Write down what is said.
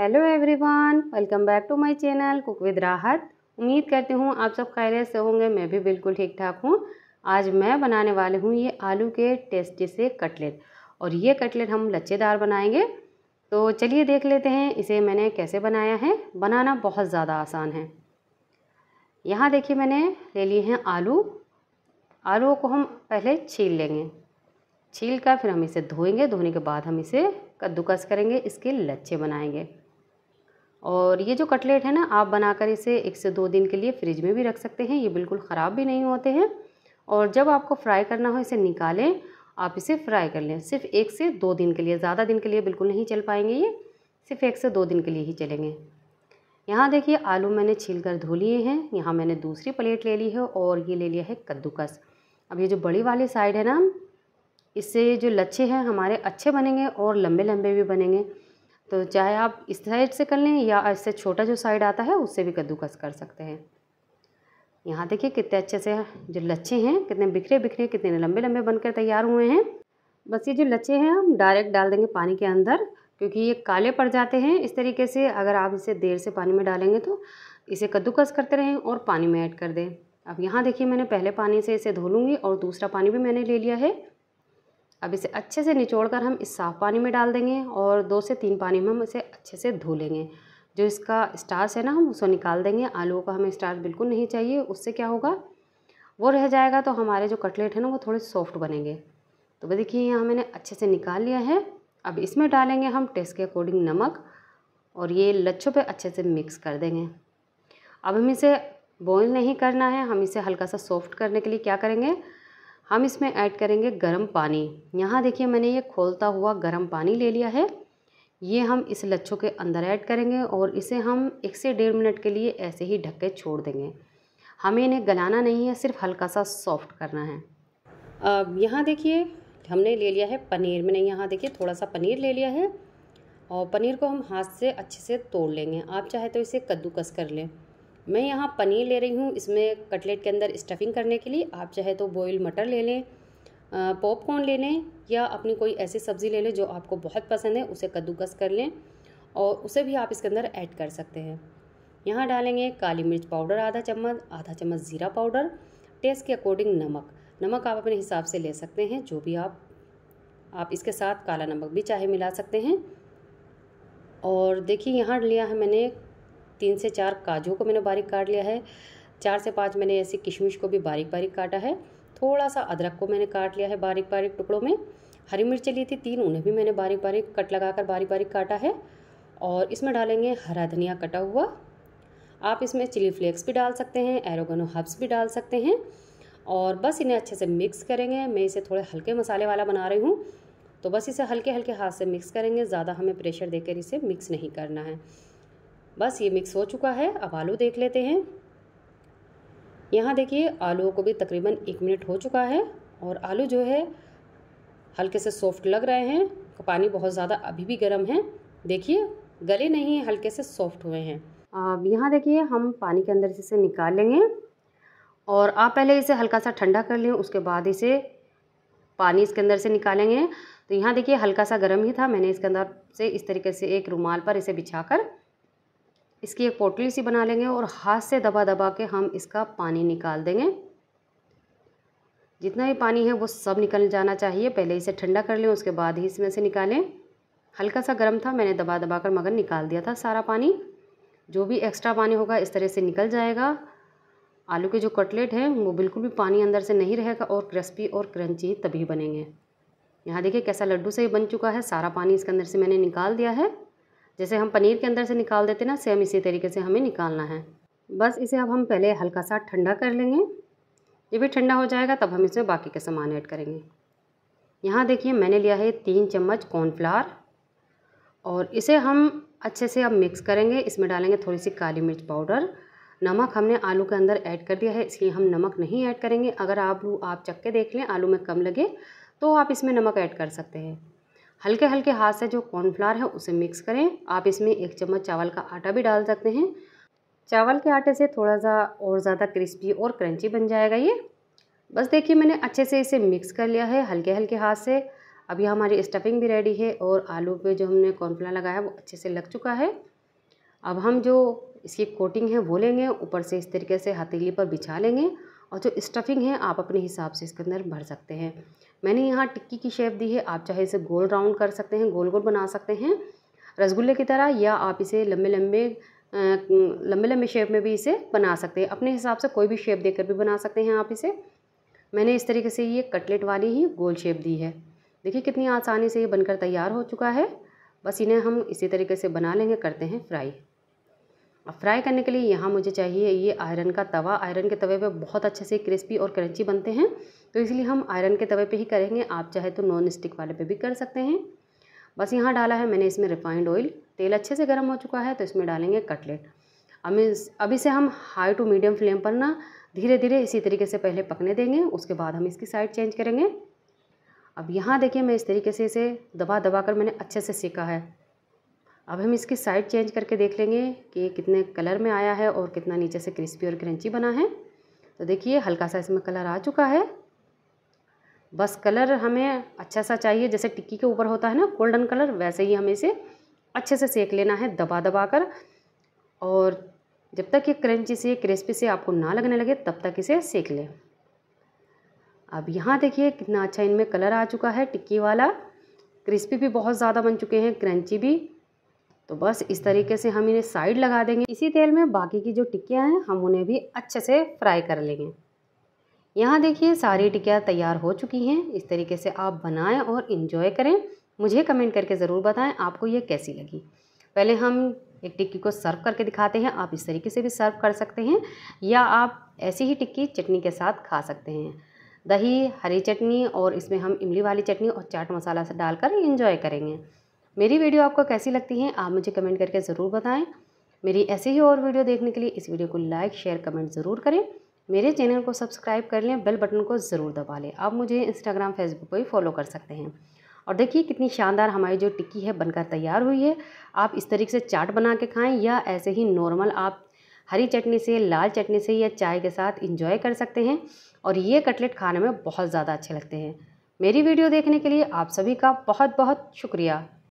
hello everyone welcome back to my channel cook with Rahat उम्मीद करती हूँ आप सब खैरियत से होंगे मैं भी बिल्कुल ठीक ठाक हूँ आज मैं बनाने वाली हूँ ये आलू के टेस्टी से कटलेट और ये कटलेट हम लच्छेदार बनाएंगे तो चलिए देख लेते हैं इसे मैंने कैसे बनाया है बनाना बहुत ज़्यादा आसान है यहाँ देखिए मैंने ले लिए हैं आलू आलू को हम पहले छील लेंगे छील कर फिर हम इसे धोएंगे धोने के बाद हम इसे कद्दूकस करेंगे इसके लच्छे बनाएंगे और ये जो कटलेट है ना आप बनाकर इसे एक से दो दिन के लिए फ्रिज में भी रख सकते हैं ये बिल्कुल ख़राब भी नहीं होते हैं और जब आपको फ्राई करना हो इसे निकालें आप इसे फ्राई कर लें सिर्फ एक से दो दिन के लिए ज़्यादा दिन के लिए बिल्कुल नहीं चल पाएंगे ये सिर्फ एक से दो दिन के लिए ही चलेंगे यहाँ देखिए आलू मैंने छील कर धो लिए हैं यहाँ मैंने दूसरी प्लेट ले ली है और ये ले लिया है कद्दूकस अब ये जो बड़ी वाली साइड है ना इससे जो लच्छे हैं हमारे अच्छे बनेंगे और लंबे लंबे भी बनेंगे तो चाहे आप इस साइड से कर लें या इससे छोटा जो साइड आता है उससे भी कद्दूकस कर सकते हैं यहाँ देखिए कितने अच्छे से जो लच्छे हैं कितने बिखरे बिखरे कितने लंबे लंबे बनकर तैयार हुए हैं बस ये जो लच्छे हैं हम डायरेक्ट डाल देंगे पानी के अंदर क्योंकि ये काले पड़ जाते हैं इस तरीके से अगर आप इसे देर से पानी में डालेंगे तो इसे कद्दूकस करते रहें और पानी में ऐड कर दें अब यहाँ देखिए मैंने पहले पानी से इसे धो लूँगी और दूसरा पानी भी मैंने ले लिया है अब इसे अच्छे से निचोड़ कर हम इस साफ़ पानी में डाल देंगे और दो से तीन पानी में हम इसे अच्छे से धो लेंगे जो इसका स्टार्च है ना हम उसको निकाल देंगे आलू का हमें स्टार्च बिल्कुल नहीं चाहिए उससे क्या होगा वो रह जाएगा तो हमारे जो कटलेट हैं ना वो थोड़े सॉफ्ट बनेंगे तो वह देखिए यहाँ मैंने अच्छे से निकाल लिया है अब इसमें डालेंगे हम टेस्ट के अकॉर्डिंग नमक और ये लच्छों पे अच्छे से मिक्स कर देंगे अब हम इसे बॉईल नहीं करना है हम इसे हल्का सा सॉफ्ट करने के लिए क्या करेंगे हम इसमें ऐड करेंगे गर्म पानी यहाँ देखिए मैंने ये खोलता हुआ गर्म पानी ले लिया है ये हम इस लच्छों के अंदर ऐड करेंगे और इसे हम एक से डेढ़ मिनट के लिए ऐसे ही ढक के छोड़ देंगे हमें इन्हें गलाना नहीं है सिर्फ हल्का सा सॉफ्ट करना है अब यहाँ देखिए हमने ले लिया है पनीर मैंने यहाँ देखिए थोड़ा सा पनीर ले लिया है और पनीर को हम हाथ से अच्छे से तोड़ लेंगे आप चाहे तो इसे कद्दूकस कर लें मैं यहाँ पनीर ले रही हूँ इसमें कटलेट के अंदर स्टफिंग करने के लिए आप चाहे तो बॉयल मटर ले लें पॉपकॉर्न ले लें या अपनी कोई ऐसी सब्ज़ी ले लें जो आपको बहुत पसंद है उसे कद्दूकस कर लें और उसे भी आप इसके अंदर ऐड कर सकते हैं यहाँ डालेंगे काली मिर्च पाउडर आधा चम्मच आधा चम्मच ज़ीरा पाउडर टेस्ट के अकॉर्डिंग नमक नमक आप अपने हिसाब से ले सकते हैं जो भी आप आप इसके साथ काला नमक भी चाहे मिला सकते हैं और देखिए यहाँ लिया है मैंने तीन से चार काजू को मैंने बारीक काट लिया है चार से पाँच मैंने ऐसे किशमिश को भी बारीक बारीक काटा है थोड़ा सा अदरक को मैंने काट लिया है बारीक बारीक टुकड़ों में हरी मिर्च ली थी तीन उन्हें भी मैंने बारीक बारीक कट लगाकर बारीक बारीक काटा है और इसमें डालेंगे हरा धनिया कटा हुआ आप इसमें चिली फ्लेक्स भी डाल सकते हैं एरोगनो हब्स भी डाल सकते हैं और बस इन्हें अच्छे से मिक्स करेंगे मैं इसे थोड़े हल्के मसाले वाला बना रही हूँ तो बस इसे हल्के हल्के हाथ से मिक्स करेंगे ज़्यादा हमें प्रेशर देकर इसे मिक्स नहीं करना है बस ये मिक्स हो चुका है अब आलू देख लेते हैं यहाँ देखिए आलूओं को भी तकरीबन एक मिनट हो चुका है और आलू जो है हल्के से सॉफ्ट लग रहे हैं पानी बहुत ज़्यादा अभी भी गर्म है देखिए गले नहीं हल्के से सॉफ्ट हुए हैं अब यहाँ देखिए हम पानी के अंदर इसे निकाल लेंगे और आप पहले इसे हल्का सा ठंडा कर लें उसके बाद इसे पानी इसके अंदर से निकालेंगे तो यहाँ देखिए हल्का सा गर्म ही था मैंने इसके अंदर से इस तरीके से एक रुमाल पर इसे बिछा कर इसकी एक पोटली सी बना लेंगे और हाथ से दबा दबा के हम इसका पानी निकाल देंगे जितना भी पानी है वो सब निकल जाना चाहिए पहले इसे ठंडा कर लें उसके बाद ही इसमें से निकालें हल्का सा गर्म था मैंने दबा दबा कर मगर निकाल दिया था सारा पानी जो भी एक्स्ट्रा पानी होगा इस तरह से निकल जाएगा आलू के जो कटलेट हैं वो बिल्कुल भी पानी अंदर से नहीं रहेगा और क्रिस्पी और क्रंची तभी बनेंगे यहाँ देखिए कैसा लड्डू से बन चुका है सारा पानी इसके अंदर से मैंने निकाल दिया है जैसे हम पनीर के अंदर से निकाल देते ना सेम इसी तरीके से हमें निकालना है बस इसे अब हम पहले हल्का सा ठंडा कर लेंगे जब भी ठंडा हो जाएगा तब हम इसमें बाकी के सामान ऐड करेंगे यहाँ देखिए मैंने लिया है तीन चम्मच कॉर्नफ्लावर और इसे हम अच्छे से अब मिक्स करेंगे इसमें डालेंगे थोड़ी सी काली मिर्च पाउडर नमक हमने आलू के अंदर ऐड कर दिया है इसलिए हम नमक नहीं ऐड करेंगे अगर आप, आप चख के देख लें आलू में कम लगे तो आप इसमें नमक ऐड कर सकते हैं हल्के हल्के हाथ से जो कॉर्नफ्लावर है उसे मिक्स करें आप इसमें एक चम्मच चावल का आटा भी डाल सकते हैं चावल के आटे से थोड़ा सा और ज़्यादा क्रिस्पी और क्रंची बन जाएगा ये बस देखिए मैंने अच्छे से इसे मिक्स कर लिया है हल्के हल्के हाथ से अब यह हमारी स्टफिंग भी रेडी है और आलू पे जो हमने कॉर्नफ्लावर लगाया वो अच्छे से लग चुका है अब हम जो इसकी कोटिंग है वो लेंगे ऊपर से इस तरीके से हथेली पर बिछा लेंगे और जो स्टफिंग है आप अपने हिसाब से इसके अंदर भर सकते हैं मैंने यहाँ टिक्की की शेप दी है आप चाहे इसे गोल राउंड कर सकते हैं गोल गोल बना सकते हैं रसगुल्ले की तरह या आप इसे लंबे लंबे लंबे लंबे शेप में भी इसे बना सकते हैं अपने हिसाब से कोई भी शेप देकर भी बना सकते हैं आप इसे मैंने इस तरीके से ये कटलेट वाली ही गोल शेप दी है देखिए कितनी आसानी से ये बनकर तैयार हो चुका है बस इन्हें हम इसी तरीके से बना लेंगे करते हैं फ्राई अब फ्राई करने के लिए यहाँ मुझे चाहिए ये आयरन का तवा आयरन के तवे पे बहुत अच्छे से क्रिस्पी और क्रंची बनते हैं तो इसलिए हम आयरन के तवे पे ही करेंगे आप चाहे तो नॉन स्टिक वाले पे भी कर सकते हैं बस यहाँ डाला है मैंने इसमें रिफाइंड ऑयल तेल अच्छे से गर्म हो चुका है तो इसमें डालेंगे कटलेट अब अभी से हम हाई टू मीडियम फ्लेम पर ना धीरे धीरे इसी तरीके से पहले पकने देंगे उसके बाद हम इसकी साइड चेंज करेंगे अब यहाँ देखिए मैं इस तरीके से इसे दबा दबा कर मैंने अच्छे से सीखा है अब हम इसकी साइड चेंज करके देख लेंगे कि ये कितने कलर में आया है और कितना नीचे से क्रिस्पी और क्रंची बना है तो देखिए हल्का सा इसमें कलर आ चुका है बस कलर हमें अच्छा सा चाहिए जैसे टिक्की के ऊपर होता है ना गोल्डन कलर वैसे ही हमें इसे अच्छे से सेक लेना है दबा दबा कर और जब तक ये क्रंची से क्रिस्पी से आपको ना लगने लगे तब तक इसे सेक लें अब यहाँ देखिए कितना अच्छा इनमें कलर आ चुका है टिक्की वाला क्रिस्पी भी बहुत ज़्यादा बन चुके हैं क्रंची भी तो बस इस तरीके से हम इन्हें साइड लगा देंगे इसी तेल में बाकी की जो टिक्कियाँ हैं हम उन्हें भी अच्छे से फ्राई कर लेंगे यहाँ देखिए सारी टिक्कियाँ तैयार हो चुकी हैं इस तरीके से आप बनाएं और इन्जॉय करें मुझे कमेंट करके ज़रूर बताएं आपको ये कैसी लगी पहले हम एक टिक्की को सर्व करके दिखाते हैं आप इस तरीके से भी सर्व कर सकते हैं या आप ऐसी ही टिक्की चटनी के साथ खा सकते हैं दही हरी चटनी और इसमें हम इमली वाली चटनी और चाट मसाला से डालकर इन्जॉय करेंगे मेरी वीडियो आपको कैसी लगती है आप मुझे कमेंट करके ज़रूर बताएं मेरी ऐसी ही और वीडियो देखने के लिए इस वीडियो को लाइक शेयर कमेंट ज़रूर करें मेरे चैनल को सब्सक्राइब कर लें बेल बटन को ज़रूर दबा लें आप मुझे इंस्टाग्राम फेसबुक पर भी फॉलो कर सकते हैं और देखिए कितनी शानदार हमारी जो टिक्की है बनकर तैयार हुई है आप इस तरीके से चाट बना के खाएँ या ऐसे ही नॉर्मल आप हरी चटनी से लाल चटनी से या चाय के साथ इंजॉय कर सकते हैं और ये कटलेट खाने में बहुत ज़्यादा अच्छे लगते हैं मेरी वीडियो देखने के लिए आप सभी का बहुत बहुत शुक्रिया